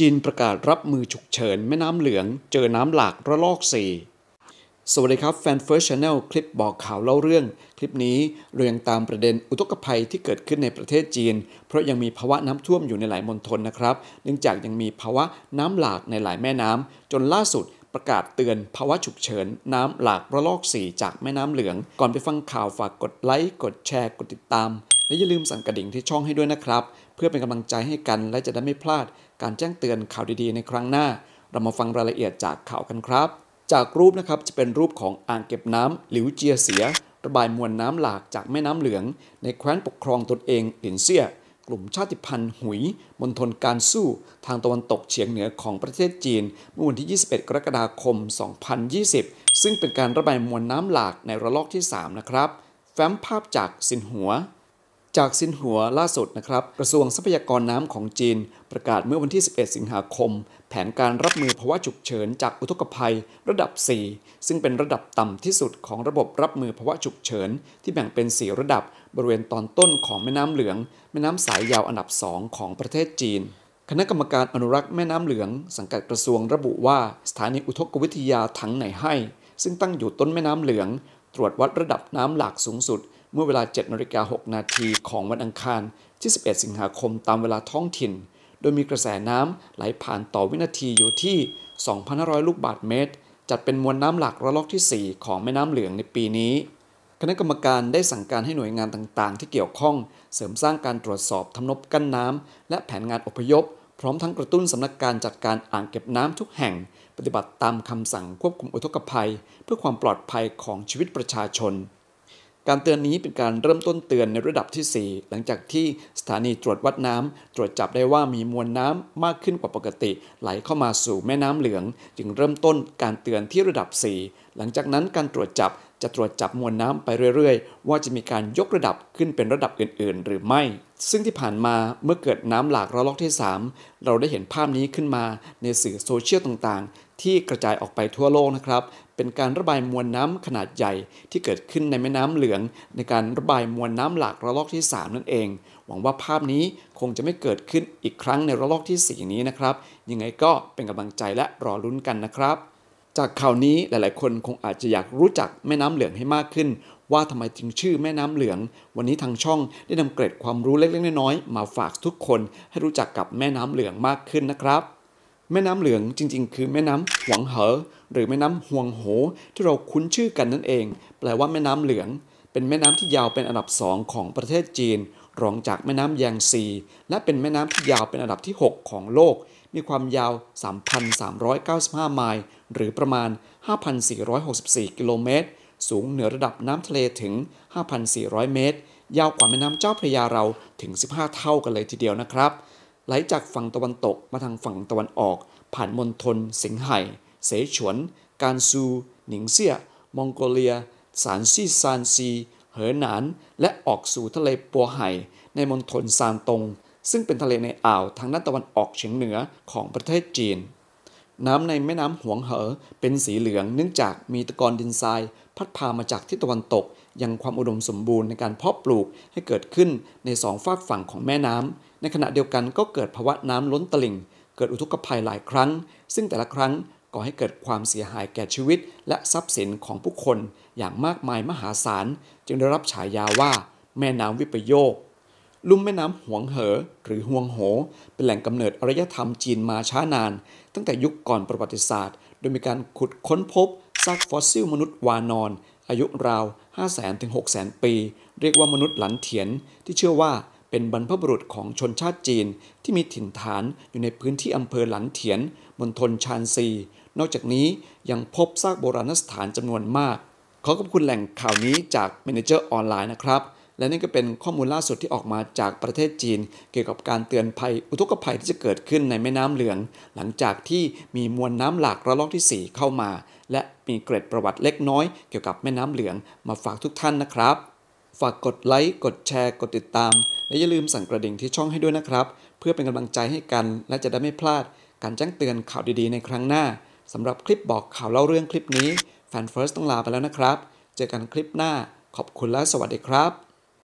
จีนประกาศรับมือฉุกเฉินแม่น้ำเหลืองเจอน้ำหลากระลอก4สวัสดีครับแฟนเฟิร์สชาแนลคลิปบอกข่าวเล่าเรื่อง คลิปนี้เรายังตามประเด็นอุทกภัยที่เกิดขึ้นในประเทศจีน เพราะยังมีภาวะน้ำท่วมอยู่ในหลายมณฑลนะครับ เนื่องจากยังมีภาวะน้ำหลากในหลายแม่น้ำจนล่าสุดประกาศเตือนภาวะฉุกเฉินน้ำหลากระลอก4จากแม่น้ำเหลือง ก่อนไปฟังข่าวฝากกดไลค์กดแชร์กดติดตามและอย่าลืมสั่นกระดิ่งที่ช่องให้ด้วยนะครับ เพื่อเป็นกำลังใจให้กันและจะได้ไม่พลาด การแจ้งเตือนข่าวดีๆในครั้งหน้า เรามาฟังรายละเอียดจากข่าวกันครับ จากรูปนะครับ จะเป็นรูปของอ่างเก็บน้ำหลิวเจียเสีย ระบายมวลน้ำหลากจากแม่น้ำเหลือง ในแคว้นปกครองตนเองหลินเซียกลุ่มชาติพันธุ์หุยมณฑลการสู้ ทางตะวันตกเฉียงเหนือของประเทศจีนเมื่อวันที่ 21 กรกฎาคม 2020 ซึ่งเป็นการระบายมวลน้ำหลากในระลอกที่3นะครับแฟ้มภาพจากสินหัวจากสินหัวล่าสุดนะครับกระทรวงทรัพยากรน้ำของจีน ประกาศเมื่อวันที่ 11 สิงหาคม แผนการรับมือภาวะฉุกเฉิน จากอุทกภัยระดับ 4 ซึ่งเป็นระดับต่ำที่สุดของระบบรับมือภาวะฉุกเฉินที่แบ่งเป็น 4 ระดับบริเวณตอนต้นของแม่น้ำเหลือง แม่น้ำสายยาวอันดับ 2 ของประเทศจีน คณะกรรมการอนุรักษ์แม่น้ำเหลือง สังกัดกระทรวงระบุว่าสถานีอุทกวิทยาถังไหนให้ ซึ่งตั้งอยู่ต้นแม่น้ำเหลือง ตรวจวัดระดับน้ำหลากสูงสุดเมื่อเวลา7นาฬิกา6 นาทีของวันอังคารที่ 11 สิงหาคมตามเวลาท้องถิ่น โดยมีกระแสน้ำไหลผ่านต่อวินาทีอยู่ที่ 2,500 ลูกบาศก์เมตร จัดเป็นมวลน้ำหลักระลอกที่ 4 ของแม่น้ำเหลืองในปีนี้ คณะกรรมการได้สั่งการให้หน่วยงานต่างๆที่เกี่ยวข้องเสริมสร้างการตรวจสอบทำนบกั้นน้ำและแผนงานอพยพ พร้อมทั้งกระตุ้นสำนักการจัดการอ่างเก็บน้ำทุกแห่งปฏิบัติตามคำสั่งควบคุมอุทกภัย เพื่อความปลอดภัยของชีวิตประชาชนการเตือนนี้เป็นการเริ่มต้นเตือนในระดับที่ 4 หลังจากที่สถานีตรวจวัดน้ำตรวจจับได้ว่ามีมวลน้ำมากขึ้นกว่าปกติไหลเข้ามาสู่แม่น้ำเหลือง จึงเริ่มต้นการเตือนที่ระดับ 4 หลังจากนั้นการตรวจจับจะตรวจจับมวลน้ำไปเรื่อยๆ ว่าจะมีการยกระดับขึ้นเป็นระดับอื่นๆ หรือไม่ ซึ่งที่ผ่านมาเมื่อเกิดน้ำหลากระลอกที่ 3 เราได้เห็นภาพนี้ขึ้นมาในสื่อโซเชียลต่างๆที่กระจายออกไปทั่วโลกนะครับ เป็นการระบายมวลน้ำขนาดใหญ่ที่เกิดขึ้นในแม่น้ำเหลือง ในการระบายมวลน้ำหลากระลอกที่ 3 นั่นเอง หวังว่าภาพนี้คงจะไม่เกิดขึ้นอีกครั้งในระลอกที่ 4 นี้นะครับ ยังไงก็เป็นกำลังใจและรอรุ้นกันนะครับ จากข่าวนี้หลายๆ คนคงอาจจะอยากรู้จักแม่น้ำเหลืองให้มากขึ้น ว่าทำไมจึงชื่อแม่น้ำเหลือง วันนี้ทางช่องได้นำเกร็ดความรู้เล็ก ๆ น้อย ๆ มาฝากทุกคนให้รู้จักกับแม่น้ำเหลืองมากขึ้นนะครับแม่น้ำเหลืองจริงๆ คือแม่น้ำหวงเหอหรือแม่น้ำหวงโหที่เราคุ้นชื่อกันนั่นเอง แปลว่าแม่น้ำเหลือง เป็นแม่น้ำที่ยาวเป็นอันดับสองของประเทศจีน รองจากแม่น้ำแยงซีและเป็นแม่น้ำที่ยาวเป็นอันดับที่ 6 ของโลก มีความยาว 3,395 ไมล์ หรือประมาณ 5,464 กิโลเมตร สูงเหนือระดับน้ำทะเลถึง 5,400 เมตร ยาวกว่าแม่น้ำเจ้าพระยาเราถึง 15 เท่ากันเลยทีเดียวนะครับไหลจากฝั่งตะวันตกมาทางฝั่งตะวันออกผ่านมณฑลสิงไห่ เสฉวน กานซู หนิงเซี่ย มองโกเลียสานซีซานซี เหอหนาน และออกสู่ทะเลปัวไห่ ในมณฑลซานตงซึ่งเป็นทะเลในอ่าวทางด้านตะวันออกเฉียงเหนือของประเทศจีน น้ำในแม่น้ำหวงเหอเป็นสีเหลือง เนื่องจากมีตะกอนดินทรายพัดพามาจากทิศตะวันตกยังความอุดมสมบูรณ์ในการเพาะปลูกให้เกิดขึ้นในสองฝากฝั่งของแม่น้ำ ในขณะเดียวกันก็เกิดภาวะน้ำล้นตลิ่ง เกิดอุทกภัยหลายครั้ง ซึ่งแต่ละครั้งก่อให้เกิดความเสียหายแก่ชีวิตและทรัพย์สินของผู้คน อย่างมากมายมหาศาล จึงได้รับฉายาว่า แม่น้ำวิปโยค ลุ่มแม่น้ำหวงเหอ หรือหวงโห เป็นแหล่งกำเนิดอารยธรรมจีนมาช้านาน ตั้งแต่ยุคก่อนประวัติศาสตร์ โดยมีการขุดค้นพบซากฟอสซิล มนุษย์วานอนอายุราว 5 0 0สนถึง6 0สนปี เรียกว่ามนุษย์หลันเถียนที่เชื่อว่าเป็นบรรพบุรุษของชนชาติจีน ที่มีถิ่นฐานอยู่ในพื้นที่อำเภอหลันเถียนมณฑลชานซี นอกจากนี้ยังพบซากโบราณสถานจำนวนมาก ขอขอบคุณแหล่งข่าวนี้จากเมนเจอร์ออนไลน์นะครับและนี่ก็เป็นข้อมูลล่าสุดที่ออกมาจากประเทศจีน เกี่ยวกับการเตือนภัยอุทกภัยที่จะเกิดขึ้นในแม่น้ำเหลืองหลังจากที่มีมวลน้ำหลากระลอกที่ 4 เข้ามาและมีเกร็ดประวัติเล็กน้อยเกี่ยวกับแม่น้ำเหลือง มาฝากทุกท่านนะครับ ฝากกดไลค์กดแชร์กดติดตาม และอย่าลืมสั่นกระดิ่งที่ช่องให้ด้วยนะครับ เพื่อเป็นกำลังใจให้กันและจะได้ไม่พลาด การแจ้งเตือนข่าวดีๆในครั้งหน้าสำหรับคลิปบอกข่าวเล่าเรื่องคลิปนี้แฟนเฟิร์สต้องลาไปแล้วนะครับเจอกันคลิปหน้าขอบคุณและสวัสดีครับ